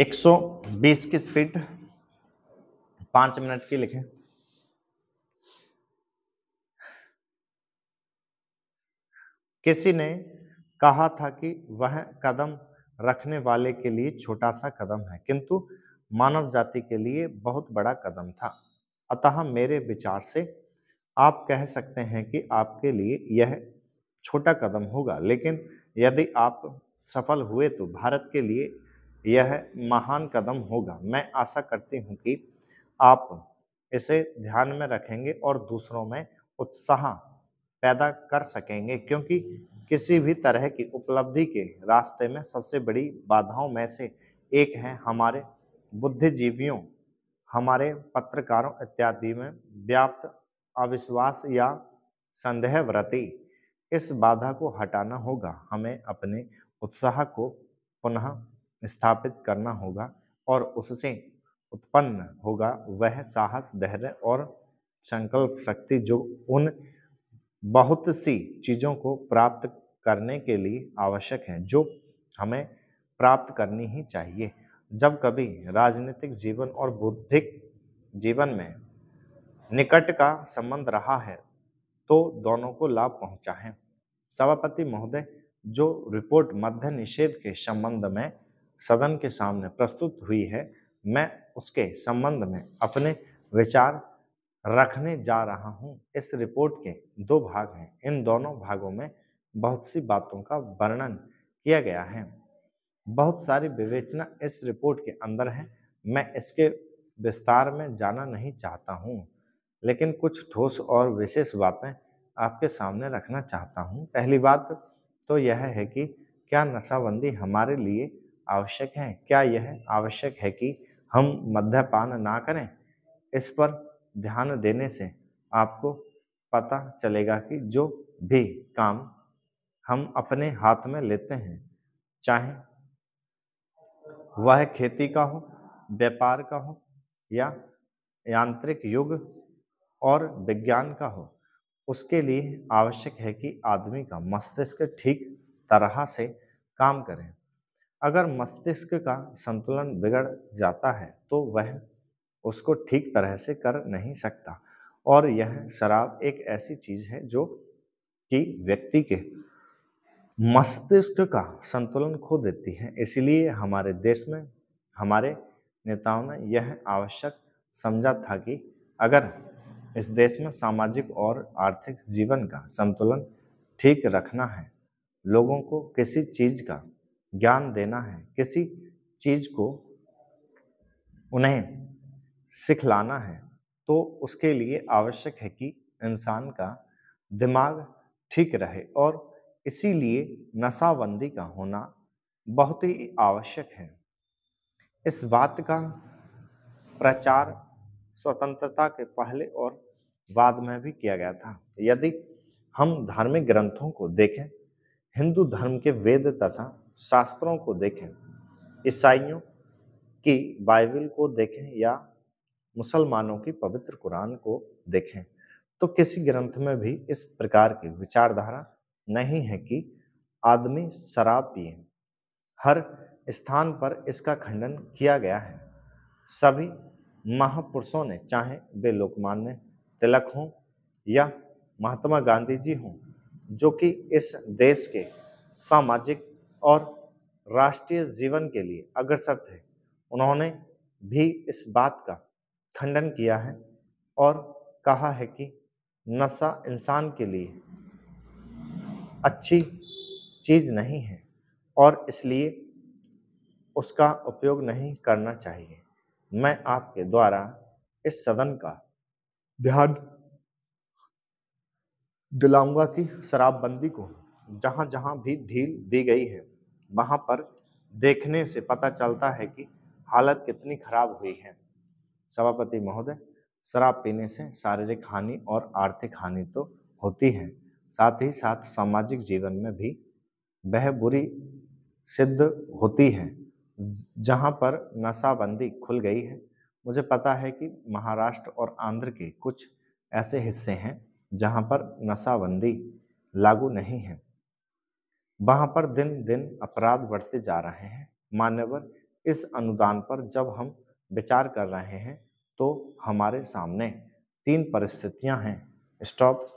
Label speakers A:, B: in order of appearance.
A: 120 की स्पीड पांच मिनट की लिखें किसी ने कहा था कि वह कदम रखने वाले के लिए छोटा सा कदम है किंतु मानव जाति के लिए बहुत बड़ा कदम था अतः मेरे विचार से आप कह सकते हैं कि आपके लिए यह छोटा कदम होगा लेकिन यदि आप सफल हुए तो भारत के लिए यह महान कदम होगा मैं आशा करती हूँ कि आप इसे ध्यान में रखेंगे और दूसरों में उत्साह पैदा कर सकेंगे क्योंकि किसी भी तरह की उपलब्धि के रास्ते में सबसे बड़ी बाधाओं में से एक है हमारे बुद्धिजीवियों हमारे पत्रकारों इत्यादि में व्याप्त अविश्वास या संदेह व्रति इस बाधा को हटाना होगा हमें अपने उत्साह को पुनः स्थापित करना होगा और उससे उत्पन्न होगा वह साहस धैर्य और संकल्प शक्ति जो उन बहुत सी चीज़ों को प्राप्त करने के लिए आवश्यक है जो हमें प्राप्त करनी ही चाहिए जब कभी राजनीतिक जीवन और बौद्धिक जीवन में निकट का संबंध रहा है तो दोनों को लाभ पहुंचा है सभापति महोदय जो रिपोर्ट मध्य निषेध के संबंध में सदन के सामने प्रस्तुत हुई है मैं उसके संबंध में अपने विचार रखने जा रहा हूं। इस रिपोर्ट के दो भाग हैं इन दोनों भागों में बहुत सी बातों का वर्णन किया गया है बहुत सारी विवेचना इस रिपोर्ट के अंदर है मैं इसके विस्तार में जाना नहीं चाहता हूँ लेकिन कुछ ठोस और विशेष बातें आपके सामने रखना चाहता हूँ पहली बात तो यह है कि क्या नशाबंदी हमारे लिए आवश्यक है क्या यह आवश्यक है कि हम मद्यपान ना करें इस पर ध्यान देने से आपको पता चलेगा कि जो भी काम हम अपने हाथ में लेते हैं चाहे वह खेती का हो व्यापार का हो या यांत्रिक युग और विज्ञान का हो उसके लिए आवश्यक है कि आदमी का मस्तिष्क ठीक तरह से काम करें अगर मस्तिष्क का संतुलन बिगड़ जाता है तो वह उसको ठीक तरह से कर नहीं सकता और यह शराब एक ऐसी चीज है जो कि व्यक्ति के मस्तिष्क का संतुलन खो देती है इसलिए हमारे देश में हमारे नेताओं ने यह आवश्यक समझा था कि अगर इस देश में सामाजिक और आर्थिक जीवन का संतुलन ठीक रखना है लोगों को किसी चीज़ का ज्ञान देना है किसी चीज़ को उन्हें सिखलाना है तो उसके लिए आवश्यक है कि इंसान का दिमाग ठीक रहे और इसीलिए नशाबंदी का होना बहुत ही आवश्यक है इस बात का प्रचार स्वतंत्रता के पहले और बाद में भी किया गया था यदि हम धार्मिक ग्रंथों को देखें हिंदू धर्म के वेद तथा शास्त्रों को देखें ईसाइयों की बाइबल को देखें या मुसलमानों की पवित्र कुरान को देखें तो किसी ग्रंथ में भी इस प्रकार की विचारधारा नहीं है कि आदमी शराब पिए हर स्थान पर इसका खंडन किया गया है सभी महापुरुषों ने चाहे वे लोकमान्य तिलक हों या महात्मा गांधी जी हों जो कि इस देश के सामाजिक और राष्ट्रीय जीवन के लिए अग्रसर थे उन्होंने भी इस बात का खंडन किया है और कहा है कि नशा इंसान के लिए अच्छी चीज़ नहीं है और इसलिए उसका उपयोग नहीं करना चाहिए मैं आपके द्वारा इस सदन का ध्यान दिलाऊंगा कि शराबबंदी को जहां जहां भी ढील दी गई है वहाँ पर देखने से पता चलता है कि हालत कितनी खराब हुई है सभापति महोदय शराब पीने से शारीरिक हानि और आर्थिक हानि तो होती है साथ ही साथ सामाजिक जीवन में भी वह बुरी सिद्ध होती है जहाँ पर नशाबंदी खुल गई है मुझे पता है कि महाराष्ट्र और आंध्र के कुछ ऐसे हिस्से हैं जहाँ पर नशाबंदी लागू नहीं है वहाँ पर दिन दिन अपराध बढ़ते जा रहे हैं मान्यवर इस अनुदान पर जब हम विचार कर रहे हैं तो हमारे सामने तीन परिस्थितियां हैं स्टॉप